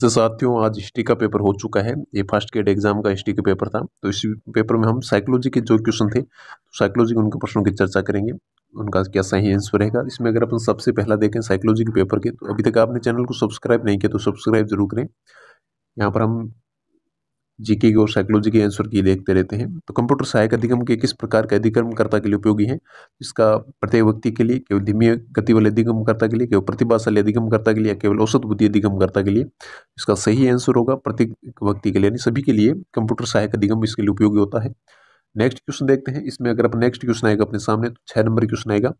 तो साथियों आज हिस्ट्री का पेपर हो चुका है ये फर्स्ट ग्रेड एग्जाम का हिस्ट्री का पेपर था तो इस पेपर में हम साइकोलॉजी के जो क्वेश्चन थे तो साइकोलॉजी के उनके प्रश्नों की चर्चा करेंगे उनका क्या सही आंसर रहेगा इसमें अगर अपन सबसे पहला देखें साइकोलॉजी के पेपर के तो अभी तक आपने चैनल को सब्सक्राइब नहीं किया तो सब्सक्राइब जरूर करें यहाँ पर हम जीके की और साइकोलॉजी के आंसर की देखते रहते हैं तो कंप्यूटर सहायक अधिगम के किस प्रकार के अधिगमकर्ता के लिए उपयोगी है इसका प्रत्येक व्यक्ति के लिए केवल धीमी गति वाले अधिगमकर्ता के लिए केवल प्रतिभाशाली अधिगमकर्ता के लिए केवल औसत बुद्धि अधिगमकर्ता के लिए इसका सही आंसर होगा प्रत्येक व्यक्ति के लिए यानी सभी के लिए कंप्यूटर सहायक अधिगम इसके लिए उपयोगी होता है नेक्स्ट क्वेश्चन देखते हैं इसमें अगर अपना नेक्स्ट क्वेश्चन आएगा अपने सामने तो छः नंबर क्वेश्चन आएगा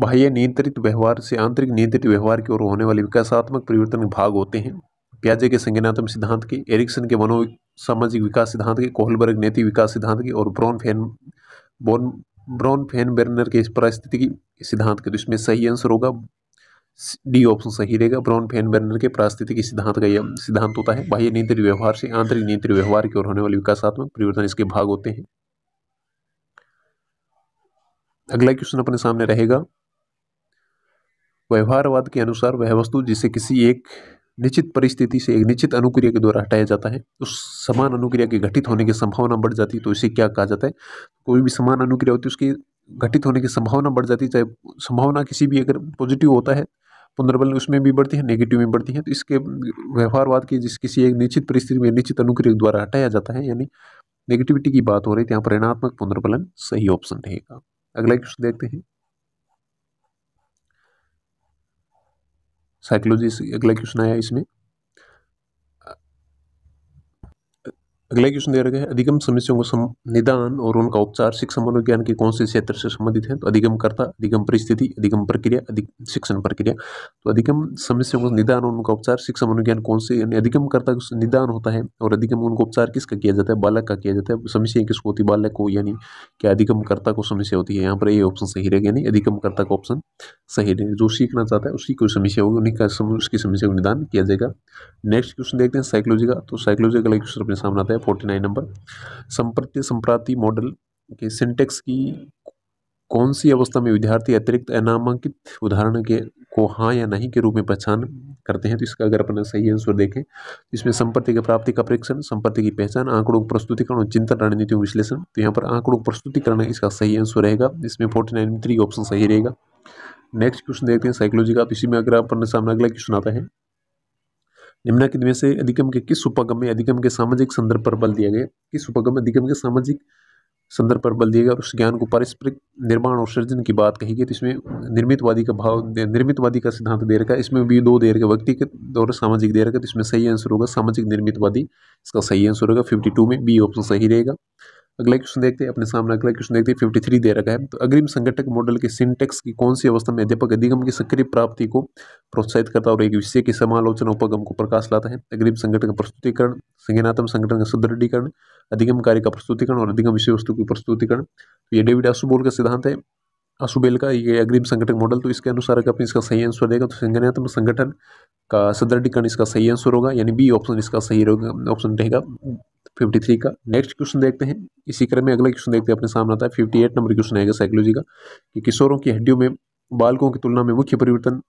बाह्य नियंत्रित व्यवहार से आंतरिक नियंत्रित व्यवहार की ओर होने वाले विकासात्मक परिवर्तन भाग होते हैं पियाजे के संज्ञानात्मक सिद्धांत की एरिक्सन के मनो सामाजिक विकास सिद्धांत की कोहलबर्ग नैतिक विकास सिद्धांत की और Bronfenbrenner Bronfenbrenner के परिस्थिति की सिद्धांत के तो इसमें सही आंसर होगा डी ऑप्शन सही रहेगा ब्राउन फैन बर्नर के पारिस्थितिकी सिद्धांत का यह सिद्धांत होता है बाह्य नियंत्रित व्यवहार से आंतरिक नियंत्रित व्यवहार की ओर होने वाले विकासात्मक परिवर्तन इसके भाग होते हैं अगला क्वेश्चन अपने सामने रहेगा व्यवहारवाद के अनुसार वह वस्तु जिसे किसी एक निश्चित परिस्थिति से एक निश्चित अनुक्रिया के द्वारा हटाया जाता है तो समान अनुक्रिया के घटित होने की संभावना बढ़ जाती है तो इसे क्या कहा जाता है कोई भी समान अनुक्रिया होती है उसकी घटित होने की संभावना बढ़ जाती है चाहे संभावना किसी भी अगर पॉजिटिव होता है पुनर्बल उसमें भी बढ़ती है नेगेटिव में बढ़ती है तो इसके व्यवहारवाद की जिस किसी एक निश्चित परिस्थिति में निश्चित अनुक्रिया के द्वारा हटाया जाता है यानी नेगेटिविटी की बात हो रही है तो यहाँ पर ऋणात्मक पुनर्बलन सही ऑप्शन रहेगा अगला क्वेश्चन देखते हैं साइकोलॉजी अगला क्वेश्चन आया इसमें अगला क्वेश्चन दिया गया है अधिगम समस्याओं का निदान और उनका उपचार शिक्षा मनोविज्ञान के कौन से क्षेत्र से संबंधित है तो अधिगम करता अधिगम परिस्थिति अधिगम प्रक्रिया अधिक शिक्षण प्रक्रिया तो अधिगम समस्याओं का निदान और उनका उपचार शिक्षा मनोविज्ञान कौन से यानी अधिगम करता निदान होता है और अधिगम उनका उपचार किसका किया जाता है बालक का किया जाता है समस्या किसको होती है बालक को यानी क्या अधिगम करता को समस्या होती है यहाँ पर ये ऑप्शन सही रहेगा यानी अधिगम करता का ऑप्शन सही रहेगा जो सीखना चाहता है उसी कोई समस्या होगी उन्हीं का उसकी समस्या का निदान किया जाएगा नेक्स्ट क्वेश्चन देखते हैं साइकोलॉजी का तो साइकोलॉजी का क्वेश्चन अपने सामने आता है है फोर्टी नाइन नंबर संप्रति संप्राति मॉडल के सिंटेक्स की कौन सी अवस्था में विद्यार्थी अतिरिक्त अनामांकित उदाहरण के को हाँ या नहीं के रूप में पहचान करते हैं तो इसका अगर अपना सही आंसर देखें तो इसमें संपत्ति की प्राप्ति का परीक्षण संपत्ति की पहचान आंकड़ों का प्रस्तुतिकरण और चिंतन रणनीतियों विश्लेषण तो यहाँ पर आंकड़ों का प्रस्तुतिकरण इसका सही आंसर रहेगा इसमें फोर्टी नाइन थ्री ऑप्शन सही रहेगा नेक्स्ट क्वेश्चन देखते हैं साइकोलॉजी का तो इसी में अगर अपने सामने अगला क्वेश्चन आता है निम्नलिखित में से अधिकम के किस उपागम में अधिकम के सामाजिक संदर्भ पर बल दिया गया किस उपागम अधिगम के सामाजिक संदर्भ पर बल दिया गया और उस ज्ञान को पारस्परिक निर्माण और सृजन की बात कही गई तो इसमें निर्मितवादी का भाव निर्मितवादी का सिद्धांत दे रखा है इसमें भी दो दे व्यक्ति के और सामाजिक दे रखा तो इसमें सही आंसर होगा सामाजिक निर्मितवादी इसका सही आंसर होगा फिफ्टी टू में बी ऑप्शन सही रहेगा अगला क्वेश्चन देखते हैं अपने सामने अगला क्वेश्चन देखते हैं फिफ्टी थ्री दे रखा है तो अग्रिम संगठक मॉडल के सिंटेक्स की कौन सी अवस्था में अध्यापक अधिगम की सक्रिय प्राप्ति को प्रोत्साहित करता और एक विषय की समालोचना उपगम को प्रकाश लाता है अग्रिम संगठन का प्रस्तुतिकरण संज्ञानात्मक संगठन का सुदृढ़ीकरण अधिगम कार्य का प्रस्तुतिकरण और अधिगम विषय वस्तु की प्रस्तुतिकरण तो ये डेविड आसुबोल का सिद्धांत है असुबेल का ये अग्रिम संगठन मॉडल तो इसके अनुसार अगर इसका सही आंसर देगा तो संगठनात्मक संगठन का सदृढ़ीकरण इसका सही आंसर होगा यानी बी ऑप्शन इसका सही ऑप्शन रहेगा फिफ्टी थ्री का नेक्स्ट क्वेश्चन देखते हैं इसी क्रम में अगला क्वेश्चन देखते हैं अपने सामने आता है फिफ्टी एट नंबर क्वेश्चन आएगा साइकोलॉजी का कि किशोरों की हड्डियों में बालकों की तुलना में मुख्य परिवर्तन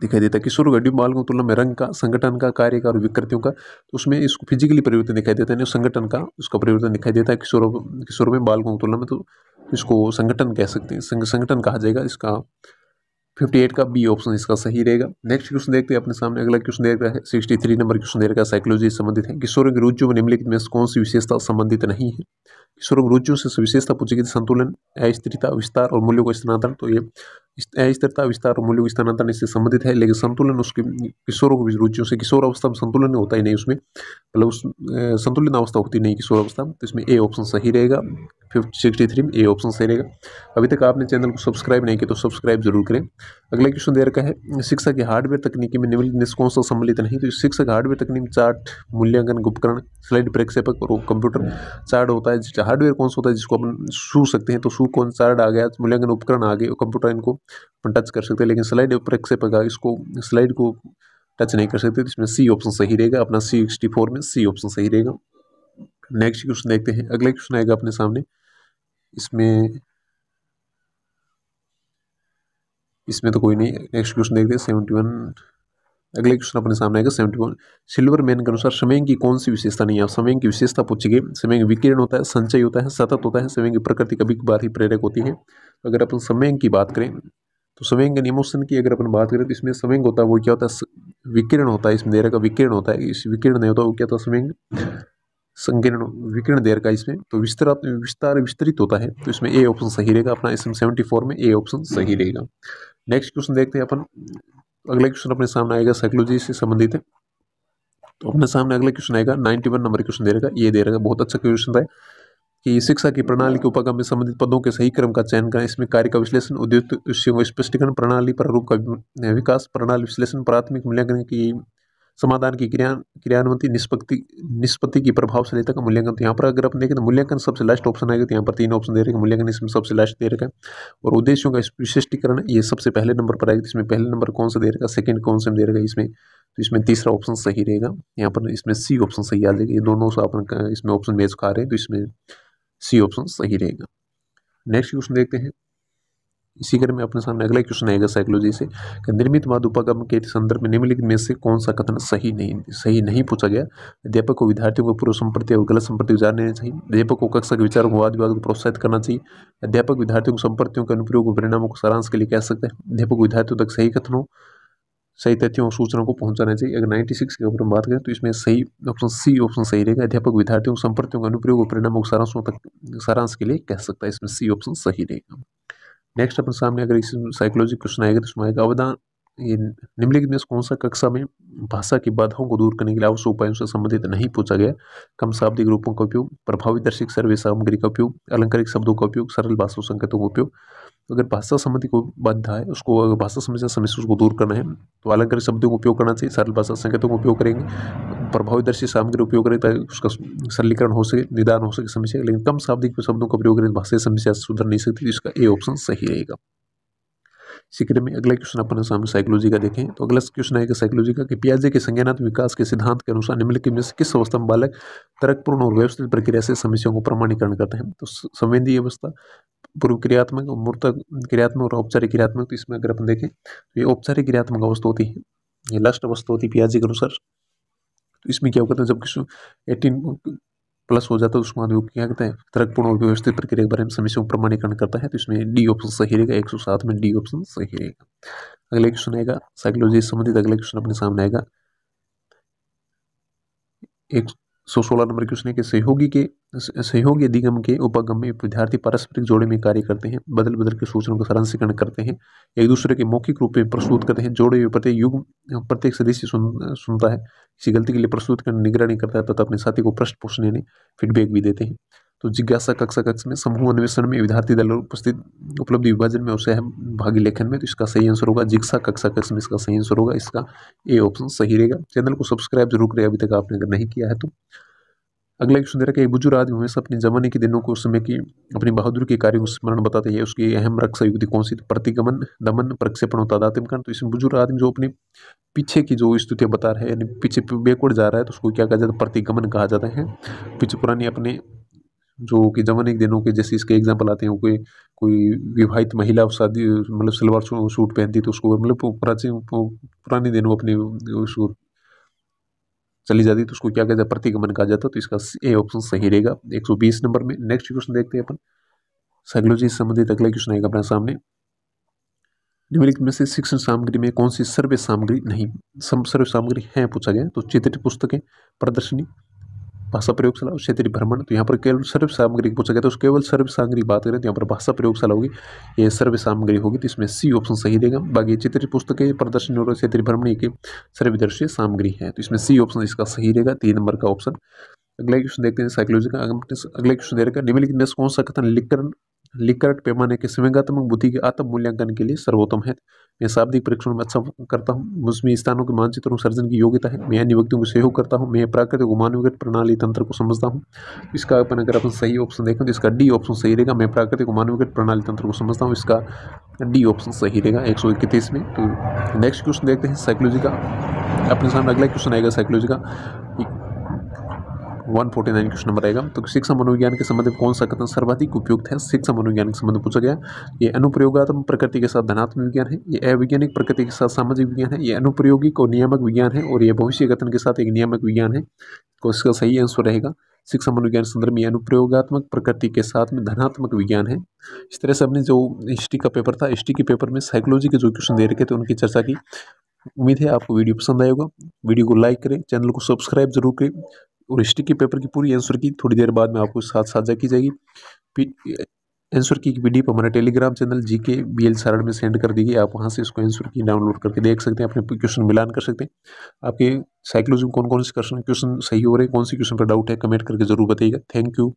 दिखाई देता है किशोर में बालकों की तुलना में रंग का संगठन का कार्य का और विकृतियों का तो उसमें इसको फिजिकली परिवर्तन दिखाई देता है संगठन का उसका परिवर्तन दिखाई देता है किशोरों किशोरों में बालकों की तुलना में तो इसको संगठन कह सकते हैं संग, संगठन कहा जाएगा इसका 58 का बी ऑप्शन इसका सही रहेगा नेक्स्ट क्वेश्चन देखते हैं अपने सामने अगला क्वेश्चन देख रहा है 63 नंबर क्वेश्चन दे रखा है साइकोलॉजी संबंधित है किशोरों की रुचियों में निम्नलिखित में कौन सी विशेषता संबंधित नहीं है किशोरों की रुचियों से विशेषता पूछी गई संतुलन अस्थिरता विस्तार और मूल्यों का स्थानांतरण तो ये अस्थिरता विस्तार और मूल्यों का स्थानांतरण इससे संबंधित है लेकिन संतुलन उसके किशोरों की रुचियों से किशोर अवस्था में संतुलन होता ही नहीं उसमें मतलब उस संतुलित अवस्था होती नहीं किशोर अवस्था तो इसमें ए ऑप्शन सही रहेगा फिफ्टी सिक्सटी थ्री में ए ऑप्शन सही रहेगा अभी तक आपने चैनल को सब्सक्राइब नहीं किया तो सब्सक्राइब जरूर करें अगला क्वेश्चन दे रखा है शिक्षा की हार्डवेयर तकनीकी में निम्नलिखित कौन से सम्मिलित नहीं तो शिक्षा हार्डवेयर तकनीक में चार्ट मूल्यांकन उपकरण स्लाइड प्रक्षेपक और कंप्यूटर चार्ट होता है हार्डवेयर कौन सा होता है जिसको अपन शू सकते हैं तो शू कौन चार्ट आ गया मूल्यांकन उपकरण आ गए कंप्यूटर इनको टच कर सकते हैं लेकिन स्लाइड प्रक्षेपक इसको स्लाइड को टच नहीं कर सकते तो इसमें सी ऑप्शन सही रहेगा अपना सी सिक्सटी फोर में सी ऑप्शन सही रहेगा नेक्स्ट क्वेश्चन देखते हैं अगला क्वेश्चन आएगा अपने सामने इसमें इसमें तो कोई नहीं नेक्स्ट क्वेश्चन देखते हैं सेवेंटी वन अगले क्वेश्चन अपने सामने आएगा सेवेंटी वन सिल्वर मैन के अनुसार समय की कौन सी विशेषता नहीं है समय की विशेषता पूछी गई समय विकिरण होता है संचय होता है सतत होता है समय की प्रकृति कभी बार ही प्रेरक होती है तो अगर अपन समय की बात करें तो स्वयं इमोशन की अगर अपन बात करें तो इसमें स्वयं होता है वो क्या होता है विकिरण होता है इसमें देर का विकिरण होता है इस विकिरण नहीं होता वो क्या होता है स्वयं संकीर्ण विकीर्ण देर का इसमें तो विस्तार विस्तार विस्तृत होता है तो इसमें ए ऑप्शन सही रहेगा अपना एस सेवेंटी फोर में ए ऑप्शन सही हम्म। रहेगा नेक्स्ट क्वेश्चन देखते हैं अपन अगला क्वेश्चन अपने सामने आएगा साइकोलॉजी से संबंधित है तो अपने सामने अगला क्वेश्चन आएगा नाइन्टी वन नंबर क्वेश्चन दे रहेगा ये दे रहेगा बहुत अच्छा क्वेश्चन है कि शिक्षा की प्रणाली के उपागम में संबंधित पदों के सही क्रम का चयन करें इसमें कार्य का विश्लेषण उद्योग स्पष्टीकरण प्रणाली प्रारूप का विकास प्रणाली विश्लेषण प्राथमिक मूल्यांकन की समाधान की क्रिया क्रियान्वती निष्पत्ति निष्पत्ति की प्रभावशीलता का मूल्यांकन तो यहाँ पर अगर अपने देखें तो मूल्यांकन सबसे लास्ट ऑप्शन आएगा तो यहाँ पर तीन ऑप्शन दे रहे हैं मूल्यांकन इसमें सबसे लास्ट दे रखा है और उद्देश्यों का विशिष्टीकरण ये सबसे पहले नंबर पर आएगा तो इसमें पहले नंबर कौन सा दे रहेगा सेकेंड कौन सा दे रहेगा इसमें तो इसमें तीसरा ऑप्शन सही रहेगा यहाँ पर इसमें सी ऑप्शन सही आ जाएगा ये दोनों से अपन इसमें ऑप्शन मेज खा रहे हैं तो इसमें सी ऑप्शन सही रहेगा नेक्स्ट क्वेश्चन देखते हैं इसी क्रम में अपने सामने अगला क्वेश्चन आएगा साइकोलॉजी से कि निर्मित वाद उपागम के संदर्भ में निम्नलिखित में से कौन सा कथन सही नहीं सही नहीं पूछा गया अध्यापक को विद्यार्थियों को पूर्व संप्रति और गलत संप्रति विचार लेना चाहिए अध्यापक को कक्षा के विचारों को वाद विवाद को प्रोत्साहित करना चाहिए अध्यापक विद्यार्थियों को संपत्तियों के अनुप्रयोग और परिणामों को सारांश के लिए कह सकते हैं अध्यापक विद्यार्थियों तक सही कथनों सही तथ्यों और सूचनाओं को पहुंचाना चाहिए अगर 96 के ऊपर हम बात करें तो इसमें सही ऑप्शन सी ऑप्शन सही रहेगा अध्यापक विद्यार्थियों को संपर्तियों का अनुप्रयोग और परिणामों को सारांशों तक सारांश के लिए कह सकता है इसमें सी ऑप्शन सही रहेगा नेक्स्ट अपने सामने अगर इस साइकोलॉजी क्वेश्चन आएगा तो उसमें आएगा अवधान ये निम्नलिखित में कौन सा कक्षा में भाषा की बाधाओं को दूर करने के लिए आवश्यक उपायों से संबंधित नहीं पूछा गया कम शाब्दिक रूपों का उपयोग प्रभावी दर्शिक सर्वे सामग्री का उपयोग अलंकारिक शब्दों का उपयोग सरल भाषा संकेतों का उपयोग अगर भाषा संबंधी को बाधा है उसको अगर भाषा समस्या समस्या उसको दूर करना है तो अलंकारिक शब्दों का उपयोग करना चाहिए सरल भाषा संकेतों का उपयोग करेंगे प्रभावदर्शी सामग्री उपयोग करें ताकि उसका सरलीकरण हो सके निदान हो सके समस्या लेकिन कम शाब्दिक शब्दों का प्रयोग करें भाषा समस्या सुधर नहीं सकती तो इसका ए ऑप्शन सही रहेगा सीक्रेट में अगला क्वेश्चन अपने सामने साइकोलॉजी का देखें तो अगला क्वेश्चन आएगा साइकोलॉजी का कि पियाजे के संज्ञानात्मक विकास के सिद्धांत के अनुसार निम्नलिखित में से किस अवस्था में बालक तर्कपूर्ण और व्यवस्थित प्रक्रिया से समस्याओं को प्रमाणीकरण करते हैं तो संवेदी अवस्था पूर्व क्रियात्मक और मूर्त क्रियात्मक और औपचारिक क्रियात्मक तो इसमें अगर अपन देखें तो ये औपचारिक क्रियात्मक अवस्था होती है ये लास्ट अवस्था होती है पियाजी के अनुसार तो इसमें क्या होता है तो जब किसी एटीन प्लस हो जाता है तो उसमें आदमी क्या कहते हैं तर्कपूर्ण व्यवस्थित प्रक्रिया के बारे में समस्या प्रमाणीकरण करता है तो इसमें डी ऑप्शन सही रहेगा एक सौ सात में डी ऑप्शन सही रहेगा अगला क्वेश्चन आएगा साइकोलॉजी संबंधित अगला क्वेश्चन अपने सामने आएगा एक सो सोलह नंबर क्वेश्चन है कि सहयोगी के सहयोगी अधिगम के उपागम में विद्यार्थी पारस्परिक जोड़े में कार्य करते हैं बदल बदल के सूचनों का संरक्षण करते हैं एक दूसरे के मौखिक रूप में प्रस्तुत करते हैं जोड़े हुए प्रत्येक युग प्रत्येक सदस्य सुन सुनता है किसी गलती के लिए प्रस्तुत करने निगरानी करता है तथा अपने साथी को प्रश्न पूछने फीडबैक भी देते हैं तो जिज्ञासा कक्षा कक्ष में समूह अन्वेषण में विद्यार्थी दल उपस्थित उपलब्ध विभाजन में अवसर भागी लेखन में तो इसका सही आंसर होगा जिज्ञासा कक्षा कक्ष में इसका सही आंसर होगा इसका ए ऑप्शन सही रहेगा चैनल को सब्सक्राइब जरूर करें अभी तक आपने अगर नहीं किया है तो अगला क्वेश्चन दे रखा है बुजुर्ग आदमी हमेशा अपने जमाने के दिनों को समय की अपनी बहादुर के कार्य को स्मरण बताते हैं उसकी अहम रक्षा युक्ति कौन सी प्रतिगमन दमन प्रक्षेपण होता तादात्म तो इसमें बुजुर्ग आदमी जो अपने पीछे की जो स्थितियाँ बता रहे हैं यानी पीछे बैकवर्ड जा रहा है तो उसको क्या कहा जाता है प्रतिगमन कहा जाता है पीछे पुरानी अपने जो कि जवानिक दिनों के जैसे इसके एग्जाम्पल आते हैं कोई कोई विवाहित महिला शादी मतलब सलवार सूट पहनती तो उसको मतलब प्राचीन पुराने दिनों अपने चली जाती तो उसको क्या कहते हैं प्रतिगमन कहा जाता तो इसका ए ऑप्शन सही रहेगा एक नंबर में नेक्स्ट क्वेश्चन देखते हैं अपन साइकोलॉजी संबंधित अगला क्वेश्चन आएगा अपने सामने निम्नलिखित में से शिक्षण सामग्री में कौन सी सर्वे सामग्री नहीं सर्व सामग्री है पूछा गया तो चित्र पुस्तकें प्रदर्शनी भाषा प्रयोगशाला और क्षेत्रीय भ्रमण तो यहाँ पर केवल सर्व सामग्री पूछा गया तो उस केवल सर्व सामग्री बात करें तो यहाँ पर भाषा प्रयोगशाला होगी ये सर्व सामग्री होगी तो इसमें सी ऑप्शन सही देगा बाकी चित्र पुस्तकें प्रदर्शन और क्षेत्रीय भ्रमण एक सर्वदर्शीय सामग्री है तो इसमें सी ऑप्शन इसका सही रहेगा तीन नंबर का ऑप्शन अगला क्वेश्चन देखते हैं साइकोलॉजी का अगला क्वेश्चन दे रखा निम्नलिखित में कौन सा कथन लिखकर लिकर्ट पैमाने के स्वयंगात्मक बुद्धि के आत्म मूल्यांकन के लिए सर्वोत्तम है मैं शाब्दिक परीक्षण में अच्छा करता हूँ मुझमें स्थानों के और सर्जन की योग्यता है मैं अन्य व्यक्तियों को सहयोग करता हूँ मैं प्राकृतिक मानवगत प्रणाली तंत्र को समझता हूँ इसका अपन अगर अपन सही ऑप्शन देखें तो इसका डी ऑप्शन सही रहेगा मैं प्राकृतिक मानवगत प्रणाली तंत्र को समझता हूँ इसका डी ऑप्शन सही रहेगा एक सौ इकतीस में तो नेक्स्ट क्वेश्चन देखते हैं साइकोलॉजी का अपने सामने अगला क्वेश्चन आएगा साइकोलॉजी का 149 क्वेश्चन नंबर आएगा तो शिक्षा मनोविज्ञान के संबंध में कौन सा कथन सर्वाधिक उपयुक्त है शिक्षा मनोविज्ञान के संबंध में पूछा गया ये अनुप्रयोगात्मक प्रकृति के साथ धनात्मक विज्ञान है ये अवैज्ञानिक प्रकृति के साथ सामाजिक विज्ञान है ये अनुप्रयोगिक और नियामक विज्ञान है और यह भविष्य कथन के साथ एक नियामक विज्ञान है तो इसका सही आंसर रहेगा शिक्षा मनोविज्ञान संदर्भ में अनुप्रयोगात्मक प्रकृति के साथ में धनात्मक विज्ञान है इस तरह से हमने जो हिस्ट्री का पेपर था हिस्ट्री के पेपर में साइकोलॉजी के जो क्वेश्चन दे रखे थे उनकी चर्चा की उम्मीद है आपको वीडियो पसंद आएगा वीडियो को लाइक करें चैनल को सब्सक्राइब जरूर करें और हिस्ट्री के पेपर की पूरी आंसर की थोड़ी देर बाद में आपको साथ साझा की जाएगी आंसर की एक पी हमारे टेलीग्राम चैनल जी के बी एल सारण में सेंड कर दी गई आप वहाँ से इसको आंसर की डाउनलोड करके देख सकते हैं अपने क्वेश्चन मिलान कर सकते हैं आपके साइकोलॉजी में कौन कौन से क्वेश्चन क्वेश्चन सही हो रहे हैं कौन से क्वेश्चन पर डाउट है कमेंट करके जरूर बताइएगा थैंक यू